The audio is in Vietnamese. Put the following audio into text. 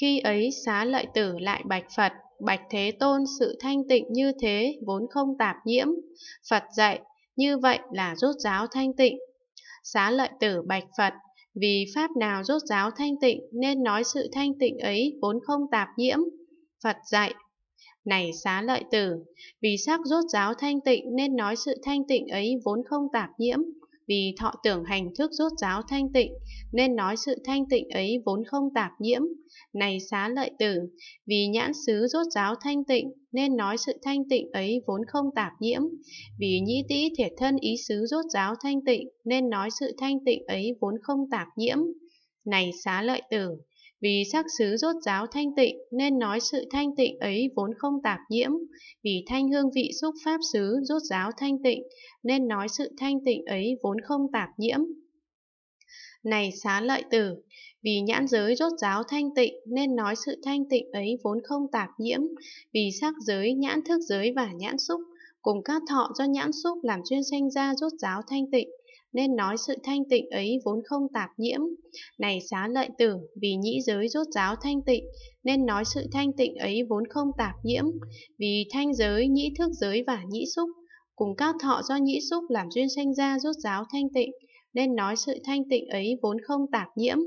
Khi ấy xá lợi tử lại bạch Phật, bạch Thế Tôn sự thanh tịnh như thế vốn không tạp nhiễm. Phật dạy, như vậy là rốt giáo thanh tịnh. Xá lợi tử bạch Phật, vì pháp nào rốt giáo thanh tịnh nên nói sự thanh tịnh ấy vốn không tạp nhiễm. Phật dạy, này xá lợi tử, vì sắc rốt giáo thanh tịnh nên nói sự thanh tịnh ấy vốn không tạp nhiễm vì thọ tưởng hành thức rốt giáo thanh tịnh, nên nói sự thanh tịnh ấy vốn không tạp nhiễm. Này xá lợi tử, vì nhãn xứ rốt giáo thanh tịnh, nên nói sự thanh tịnh ấy vốn không tạp nhiễm. Vì nhĩ tĩ thể thân ý xứ rốt giáo thanh tịnh, nên nói sự thanh tịnh ấy vốn không tạp nhiễm. Này xá lợi tử, vì sắc xứ rốt ráo thanh tịnh nên nói sự thanh tịnh ấy vốn không tạp nhiễm, vì thanh hương vị xúc pháp xứ rốt ráo thanh tịnh nên nói sự thanh tịnh ấy vốn không tạp nhiễm. Này xá lợi tử, vì nhãn giới rốt ráo thanh tịnh nên nói sự thanh tịnh ấy vốn không tạp nhiễm, vì sắc giới, nhãn thức giới và nhãn xúc cùng các thọ do nhãn xúc làm chuyên sanh ra rốt ráo thanh tịnh nên nói sự thanh tịnh ấy vốn không tạp nhiễm. Này xá lợi tử, vì nhĩ giới rốt ráo thanh tịnh, nên nói sự thanh tịnh ấy vốn không tạp nhiễm, vì thanh giới, nhĩ thức giới và nhĩ xúc, cùng các thọ do nhĩ xúc làm duyên sanh ra rốt ráo thanh tịnh, nên nói sự thanh tịnh ấy vốn không tạp nhiễm.